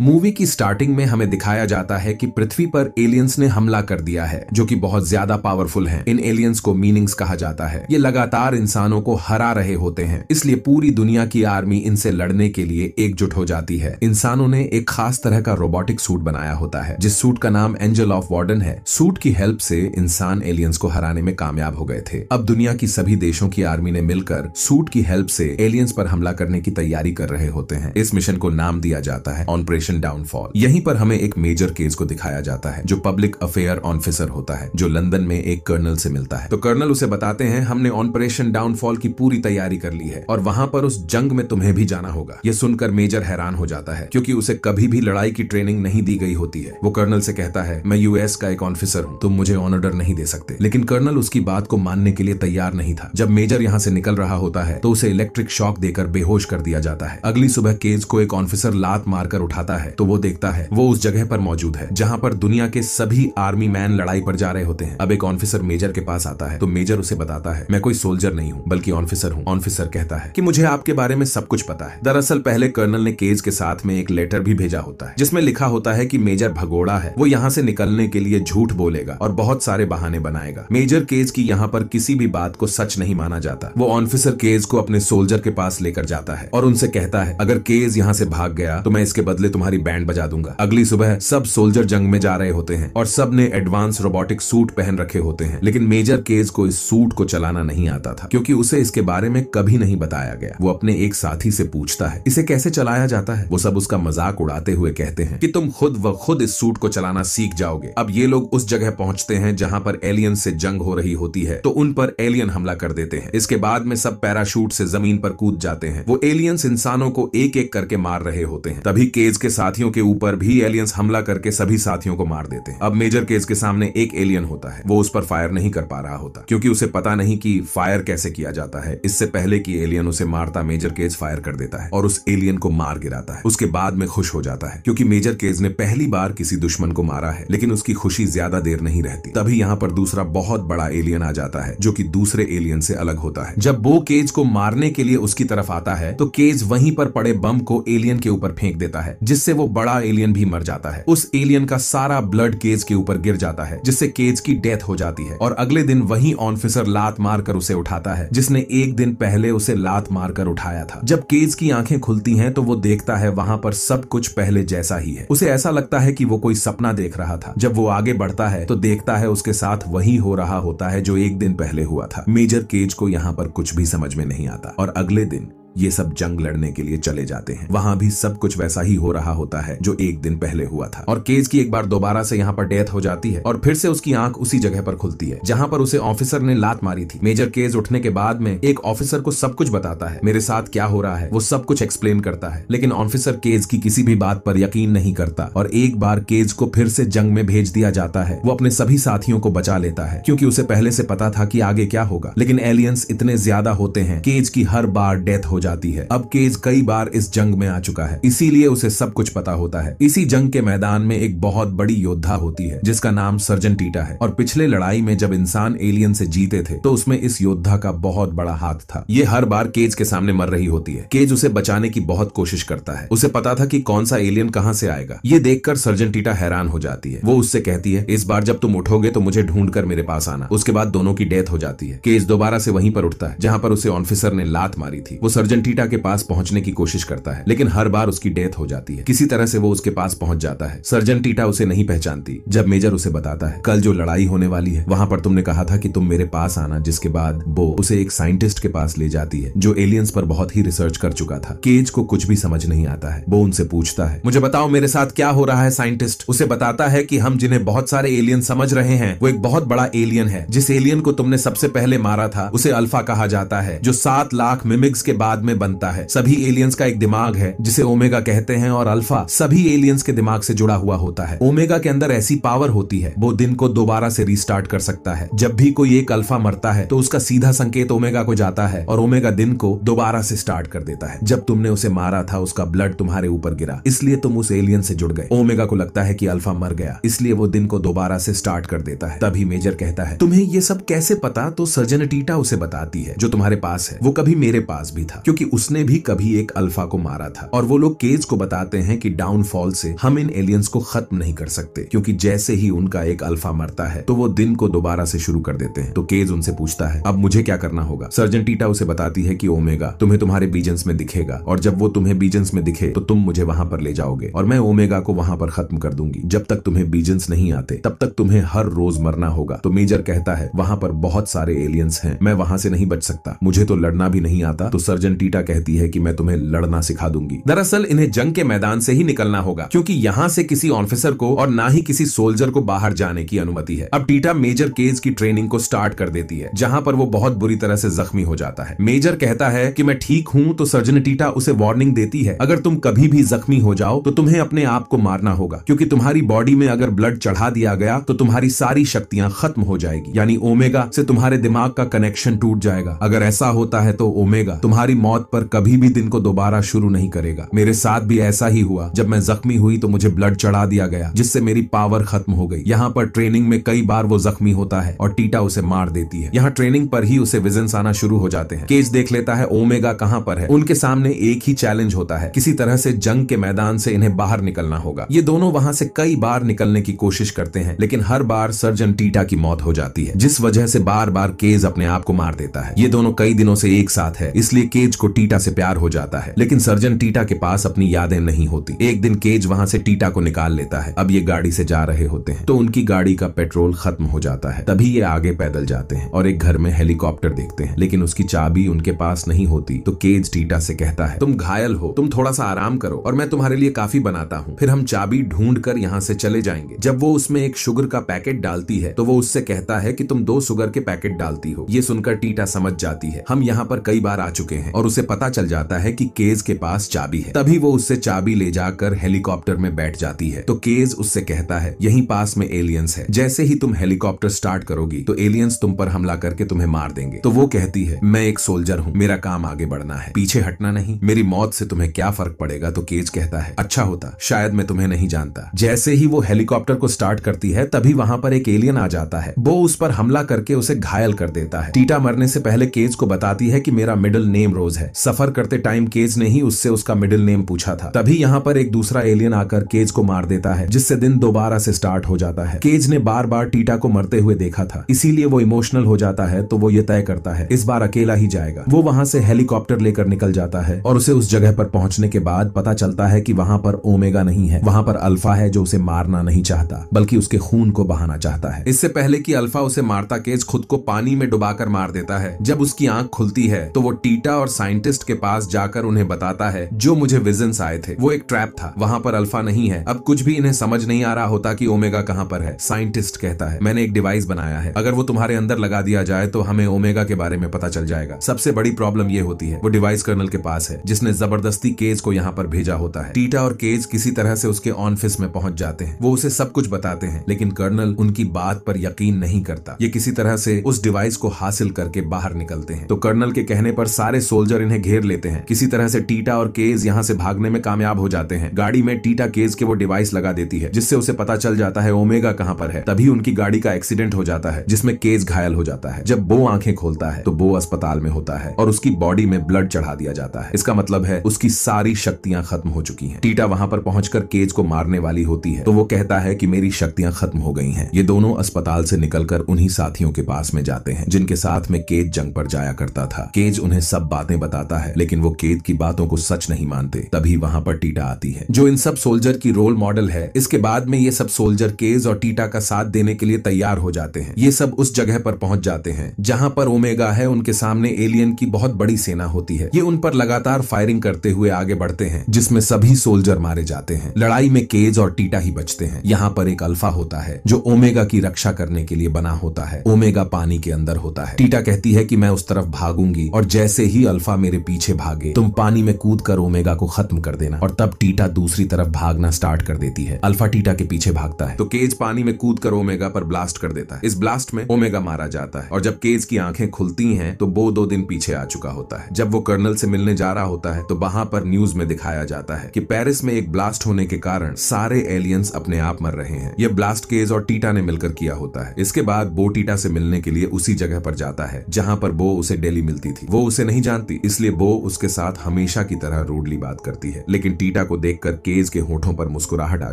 Movie की starting में हमें दिखाया जाता है कि पृथ्वी पर एलियंस ने हमला कर दिया है जो कि बहुत ज्यादा पावरफुल हैं। इन एलियंस को मीनिंग्स कहा जाता है ये लगातार इंसानों को हरा रहे होते हैं इसलिए पूरी दुनिया की आर्मी इनसे लड़ने के लिए एकजुट हो जाती है इंसानों ने एक खास तरह का रोबोटिक सूट बनाया होता है जिस सूट का नाम एंजल ऑफ वार्डन है सूट की हेल्प से इंसान एलियंस को हराने में कामयाब हो गए थे अब दुनिया की सभी देशों की आर्मी ने मिलकर सूट की हेल्प से एलियंस पर हमला करने की तैयारी कर रहे होते हैं इस मिशन को नाम दिया जाता है ऑपरेशन ऑपरेशन डाउनफॉल यहीं पर हमें एक मेजर केस को दिखाया जाता है जो पब्लिक अफेयर ऑफिसर होता है जो लंदन में एक कर्नल से मिलता है तो कर्नल उसे बताते हैं हमने ऑपरेशन डाउनफॉल की पूरी तैयारी कर ली है और वहां पर उस जंग में तुम्हें भी जाना होगा यह सुनकर मेजर हैरान हो जाता है क्योंकि उसे कभी भी लड़ाई की ट्रेनिंग नहीं दी गई होती है वो कर्नल से कहता है मैं यूएस का एक ऑफिसर हूँ तुम मुझे ऑनर्डर नहीं दे सकते लेकिन कर्नल उसकी बात को मानने के लिए तैयार नहीं था जब मेजर यहाँ से निकल रहा होता है तो उसे इलेक्ट्रिक शॉक देकर बेहोश कर दिया जाता है अगली सुबह केज को एक ऑफिसर लात मारकर उठाता जाता है तो वो देखता है वो उस जगह पर मौजूद है जहाँ पर दुनिया के सभी आर्मी मैन लड़ाई पर जा रहे होते हैं अब एक ऑफिसर मेजर के पास आता है तो मेजर उसे बताता है मैं कोई सोल्जर नहीं हूँ बल्कि ऑफिसर हूँ ऑफिसर कहता है की मुझे आपके बारे में सब कुछ पता है दरअसल पहले कर्नल ने केज के साथ में एक लेटर भी भेजा होता है जिसमें लिखा होता है की मेजर भगोड़ा है वो यहाँ से निकलने के लिए झूठ बोलेगा और बहुत सारे बहाने बनाएगा मेजर केज की यहाँ पर किसी भी बात को सच नहीं माना जाता वो ऑफिसर केज को अपने सोल्जर के पास लेकर जाता है और उनसे कहता है अगर केज यहाँ से भाग गया तो मैं इसके बदले तुम तुम्हारी बैंड बजा दूंगा अगली सुबह सब सोल्जर जंग में जा रहे होते हैं और सब ने एडवांस रोबोटिक सूट पहन रखे होते हैं लेकिन मेजर केज को इस सूट को चलाना नहीं आता था क्योंकि उसे इसके बारे में कभी नहीं बताया गया वो अपने एक साथी से पूछता है इसे कैसे चलाया जाता है वो सब उसका मजाक उड़ाते हुए कहते हैं कि तुम खुद व खुद इस सूट को चलाना सीख जाओगे अब ये लोग उस जगह पहुंचते हैं जहां पर एलियन से जंग हो रही होती है तो उन पर एलियन हमला कर देते हैं इसके बाद में सब पैराशूट से जमीन पर कूद जाते हैं वो एलियंस इंसानों को एक एक करके मार रहे होते हैं तभी केज के साथियों के ऊपर भी एलियंस हमला करके सभी साथियों को मार देते हैं अब मेजर केस के सामने एक एलियन होता है वो उस पर फायर नहीं कर पा रहा होता क्योंकि उसे पता नहीं कि फायर कैसे किया जाता है इससे पहले कि एलियन उसे मारता मेजर केज फायर कर देता है और उस एलियन को मार गिराता है उसके बाद में खुश हो जाता है क्योंकि मेजर केज ने पहली बार किसी दुश्मन को मारा है लेकिन उसकी खुशी ज्यादा देर नहीं रहती तभी यहाँ पर दूसरा बहुत बड़ा एलियन आ जाता है जो की दूसरे एलियन से अलग होता है जब वो केज को मारने के लिए उसकी तरफ आता है तो केज वहीं पर पड़े बम को एलियन के ऊपर फेंक देता है जिस जिससे वो बड़ा एलियन भी मर जाता है उस एलियन का सारा ब्लड केज के ऊपर गिर जाता है जिससे केज की डेथ हो जाती है और अगले दिन वही ऑफिसर लात मारकर उसे उठाता है जिसने एक दिन पहले उसे लात मारकर उठाया था जब केज की आंखें खुलती हैं तो वो देखता है वहां पर सब कुछ पहले जैसा ही है उसे ऐसा लगता है कि वो कोई सपना देख रहा था जब वो आगे बढ़ता है तो देखता है उसके साथ वही हो रहा होता है जो एक दिन पहले हुआ था मेजर केज को यहाँ पर कुछ भी समझ में नहीं आता और अगले दिन ये सब जंग लड़ने के लिए चले जाते हैं वहां भी सब कुछ वैसा ही हो रहा होता है जो एक दिन पहले हुआ था और केज की एक बार दोबारा से यहाँ पर डेथ हो जाती है और फिर से उसकी आंख उसी जगह पर खुलती है जहाँ पर उसे ऑफिसर ने लात मारी थी मेजर केज उठने के बाद में एक ऑफिसर को सब कुछ बताता है मेरे साथ क्या हो रहा है वो सब कुछ एक्सप्लेन करता है लेकिन ऑफिसर केज की किसी भी बात पर यकीन नहीं करता और एक बार केज को फिर से जंग में भेज दिया जाता है वो अपने सभी साथियों को बचा लेता है क्योंकि उसे पहले से पता था कि आगे क्या होगा लेकिन एलियंस इतने ज्यादा होते हैं केज की हर बार डेथ हो जाती है अब केज कई बार इस जंग में आ चुका है इसीलिए उसे सब कुछ पता होता है इसी जंग के मैदान में एक बहुत बड़ी योद्धा होती है जिसका नाम सर्जन टीटा है और पिछले लड़ाई में जब इंसान एलियन से जीते थे तो उसमें इस योद्धा का बहुत बड़ा हाथ था ये हर बार केज के सामने मर रही होती है केज उसे बचाने की बहुत कोशिश करता है उसे पता था की कौन सा एलियन कहाँ से आएगा ये देखकर सर्जन टीटा हैरान हो जाती है वो उससे कहती है इस बार जब तुम उठोगे तो मुझे ढूंढ कर मेरे पास आना उसके बाद दोनों की डेथ हो जाती है केज दोबारा से वहीं पर उठता है जहाँ पर उसे ऑफिसर ने लात मारी थी वो सर्जन अर्जेंटीटा के पास पहुंचने की कोशिश करता है लेकिन हर बार उसकी डेथ हो जाती है किसी तरह से वो उसके पास पहुंच जाता है सर्जन टीटा उसे नहीं पहचानती जब मेजर उसे बताता है कल जो लड़ाई होने वाली है वहां पर तुमने कहा था कि तुम मेरे पास आना जिसके बाद वो उसे एक साइंटिस्ट के पास ले जाती है जो एलियंस पर बहुत ही रिसर्च कर चुका था केज को कुछ भी समझ नहीं आता है वो उनसे पूछता है मुझे बताओ मेरे साथ क्या हो रहा है साइंटिस्ट उसे बताता है की हम जिन्हें बहुत सारे एलियन समझ रहे हैं वो एक बहुत बड़ा एलियन है जिस एलियन को तुमने सबसे पहले मारा था उसे अल्फा कहा जाता है जो सात लाख मिमिक्स के बाद बाद में बनता है सभी एलियंस का एक दिमाग है जिसे ओमेगा कहते हैं और अल्फा सभी एलियंस के दिमाग से जुड़ा हुआ होता है ओमेगा के अंदर ऐसी पावर होती है वो दिन को दोबारा से रिस्टार्ट कर सकता है जब भी कोई एक अल्फा मरता है तो उसका सीधा संकेत ओमेगा को जाता है और ओमेगा दिन को दोबारा से स्टार्ट कर देता है जब तुमने उसे मारा था उसका ब्लड तुम्हारे ऊपर गिरा इसलिए तुम उस एलियन से जुड़ गए ओमेगा को लगता है कि अल्फा मर गया इसलिए वो दिन को दोबारा से स्टार्ट कर देता है तभी मेजर कहता है तुम्हें ये सब कैसे पता तो सर्जन टीटा उसे बताती है जो तुम्हारे पास है वो कभी मेरे पास भी था क्योंकि उसने भी कभी एक अल्फा को मारा था और वो लोग केज को बताते हैं कि डाउनफॉल से हम इन एलियंस को खत्म नहीं कर सकते क्योंकि जैसे ही उनका एक अल्फा मरता है तो वो दिन को दोबारा से शुरू कर देते हैं तो केज उनसे पूछता है अब मुझे क्या करना होगा सर्जन टीटा उसे बताती है कि ओमेगा तुम्हें तुम्हारे बीजेंस में दिखेगा और जब वो तुम्हें बीजेंस में दिखे तो तुम मुझे वहां पर ले जाओगे और मैं ओमेगा को वहां पर खत्म कर दूंगी जब तक तुम्हें बीजेंस नहीं आते तब तक तुम्हें हर रोज मरना होगा तो मेजर कहता है वहां पर बहुत सारे एलियंस हैं मैं वहां से नहीं बच सकता मुझे तो लड़ना भी नहीं आता तो सर्जन टीटा कहती है कि मैं तुम्हें लड़ना सिखा दूंगी दरअसल इन्हें जंग के मैदान से ही निकलना होगा क्योंकि यहाँ से किसी ऑफिसर को और ना ही किसी सोल्जर को बाहर जाने की अनुमति है अब टीटा मेजर केज की ट्रेनिंग को स्टार्ट कर देती है जहाँ पर वो बहुत बुरी तरह से जख्मी हो जाता है मेजर कहता है की मैं ठीक हूँ तो सर्जन टीटा उसे वार्निंग देती है अगर तुम कभी भी जख्मी हो जाओ तो तुम्हें अपने आप को मारना होगा क्योंकि तुम्हारी बॉडी में अगर ब्लड चढ़ा दिया गया तो तुम्हारी सारी शक्तियाँ खत्म हो जाएगी यानी ओमेगा से तुम्हारे दिमाग का कनेक्शन टूट जाएगा अगर ऐसा होता है तो ओमेगा तुम्हारी मौत मौत पर कभी भी दिन को दोबारा शुरू नहीं करेगा मेरे साथ भी ऐसा ही हुआ जब मैं जख्मी हुई तो मुझे ब्लड चढ़ा दिया गया जिससे मेरी पावर खत्म हो गई यहाँ पर ट्रेनिंग में कई बार वो जख्मी होता है और टीटा उसे मार देती है यहाँ ट्रेनिंग पर ही उसे विजन आना शुरू हो जाते हैं केज देख लेता है ओमेगा कहाँ पर है उनके सामने एक ही चैलेंज होता है किसी तरह से जंग के मैदान से इन्हें बाहर निकलना होगा ये दोनों वहाँ से कई बार निकलने की कोशिश करते हैं लेकिन हर बार सर्जन टीटा की मौत हो जाती है जिस वजह से बार बार केज अपने आप को मार देता है ये दोनों कई दिनों से एक साथ है इसलिए केज को टीटा से प्यार हो जाता है लेकिन सर्जन टीटा के पास अपनी यादें नहीं होती एक दिन केज वहां से टीटा को निकाल लेता है अब ये गाड़ी से जा रहे होते हैं तो उनकी गाड़ी का पेट्रोल खत्म हो जाता है तभी ये आगे पैदल जाते हैं और एक घर में हेलीकॉप्टर देखते हैं लेकिन उसकी चाबी उनके पास नहीं होती तो केज टीटा से कहता है तुम घायल हो तुम थोड़ा सा आराम करो और मैं तुम्हारे लिए काफी बनाता हूँ फिर हम चाबी ढूंढ कर यहाँ से चले जाएंगे जब वो उसमें एक शुगर का पैकेट डालती है तो वो उससे कहता है कि तुम दो शुगर के पैकेट डालती हो ये सुनकर टीटा समझ जाती है हम यहाँ पर कई बार आ चुके हैं और उसे पता चल जाता है कि केज के पास चाबी है तभी वो उससे चाबी ले जाकर हेलीकॉप्टर में बैठ जाती है तो केज उससे कहता है यही पास में एलियंस है जैसे ही तुम हेलीकॉप्टर स्टार्ट करोगी तो एलियंस तुम पर हमला करके तुम्हें मार देंगे तो वो कहती है मैं एक सोल्जर हूँ मेरा काम आगे बढ़ना है पीछे हटना नहीं मेरी मौत से तुम्हें क्या फर्क पड़ेगा तो केज कहता है अच्छा होता शायद मैं तुम्हें नहीं जानता जैसे ही वो हेलीकॉप्टर को स्टार्ट करती है तभी वहां पर एक एलियन आ जाता है वो उस पर हमला करके उसे घायल कर देता है टीटा मरने से पहले केज को बताती है की मेरा मिडिल नेम रोज रोज है सफर करते टाइम केज ने ही उससे उसका मिडिल नेम पूछा था तभी यहाँ पर एक दूसरा एलियन आकर केज को मार देता है जिससे दिन दोबारा से स्टार्ट हो जाता है केज ने बार बार टीटा को मरते हुए देखा था इसीलिए वो इमोशनल हो जाता है तो वो ये तय करता है इस बार अकेला ही जाएगा वो वहां से हेलीकॉप्टर लेकर निकल जाता है और उसे उस जगह पर पहुंचने के बाद पता चलता है कि वहां पर ओमेगा नहीं है वहां पर अल्फा है जो उसे मारना नहीं चाहता बल्कि उसके खून को बहाना चाहता है इससे पहले कि अल्फा उसे मारता केज खुद को पानी में डुबा मार देता है जब उसकी आंख खुलती है तो वो टीटा और साइंटिस्ट के पास जाकर उन्हें बताता है जो मुझे विजन्स आए थे वो एक ट्रैप था वहाँ पर अल्फा नहीं है अब कुछ भी इन्हें समझ नहीं आ रहा होता की ओमेगा कहाँ पर है साइंटिस्ट कहता है मैंने एक डिवाइस बनाया है अगर वो तुम्हारे अंदर लगा दिया जाए तो हमें ओमेगा के बारे में पता चल जाएगा सबसे बड़ी प्रॉब्लम ये होती है वो डिवाइस कर्नल के पास है जिसने जबरदस्ती केज को यहाँ पर भेजा होता है टीटा और केज किसी तरह से उसके ऑनफिस में पहुंच जाते हैं वो उसे सब कुछ बताते हैं लेकिन कर्नल उनकी बात पर यकीन नहीं करता ये किसी तरह से उस डिवाइस को हासिल करके बाहर निकलते हैं तो कर्नल के कहने पर सारे सोल्जर सोल्जर इन्हें घेर लेते हैं किसी तरह से टीटा और केज यहाँ से भागने में कामयाब हो जाते हैं गाड़ी में टीटा केज के वो डिवाइस लगा देती है जिससे उसे पता चल जाता है ओमेगा कहाँ पर है तभी उनकी गाड़ी का एक्सीडेंट हो जाता है जिसमें केज घायल हो जाता है जब बो आंखें खोलता है तो बो अस्पताल में होता है और उसकी बॉडी में ब्लड चढ़ा दिया जाता है इसका मतलब है उसकी सारी शक्तियां खत्म हो चुकी हैं टीटा वहां पर पहुंचकर केज को मारने वाली होती है तो वो कहता है कि मेरी शक्तियां खत्म हो गई हैं ये दोनों अस्पताल से निकलकर उन्हीं साथियों के पास में जाते हैं जिनके साथ में केज जंग पर जाया करता था केज उन्हें सब बातें बताता है लेकिन वो केद की बातों को सच नहीं मानते तभी वहां पर टीटा आती है जो इन सब सोल्जर की रोल मॉडल है इसके बाद में ये सब सोल्जर केज और टीटा का साथ देने के लिए तैयार हो जाते हैं ये सब उस जगह पर पहुंच जाते हैं जहां पर ओमेगा है उनके सामने एलियन की बहुत बड़ी सेना होती है ये उन पर लगातार फायरिंग करते हुए आगे बढ़ते हैं जिसमें सभी सोल्जर मारे जाते हैं लड़ाई में केज और टीटा ही बचते हैं यहाँ पर एक अल्फा होता है जो ओमेगा की रक्षा करने के लिए बना होता है ओमेगा पानी के अंदर होता है टीटा कहती है कि मैं उस तरफ भागूंगी और जैसे ही अल्फा अल्फा मेरे पीछे भागे तुम पानी में कूद कर ओमेगा को खत्म कर देना और तब टीटा दूसरी तरफ भागना स्टार्ट कर देती है अल्फा टीटा के पीछे भागता है तो केज पानी में कूद कर ओमेगा पर ब्लास्ट कर देता है इस ब्लास्ट में ओमेगा मारा जाता है और जब केज की आंखें खुलती हैं तो वो दो दिन पीछे आ चुका होता है जब वो कर्नल से मिलने जा रहा होता है तो वहां पर न्यूज में दिखाया जाता है कि पेरिस में एक ब्लास्ट होने के कारण सारे एलियंस अपने आप मर रहे हैं यह ब्लास्ट केज और टीटा ने मिलकर किया होता है इसके बाद बो टीटा से मिलने के लिए उसी जगह पर जाता है जहां पर बो उसे डेली मिलती थी वो उसे नहीं जानती इसलिए बो उसके साथ हमेशा की तरह रूडली बात करती है लेकिन टीटा को देखकर केज के होठों पर मुस्कुराहट आ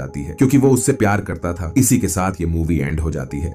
जाती है क्योंकि वो उससे प्यार करता था इसी के साथ ये मूवी एंड हो जाती है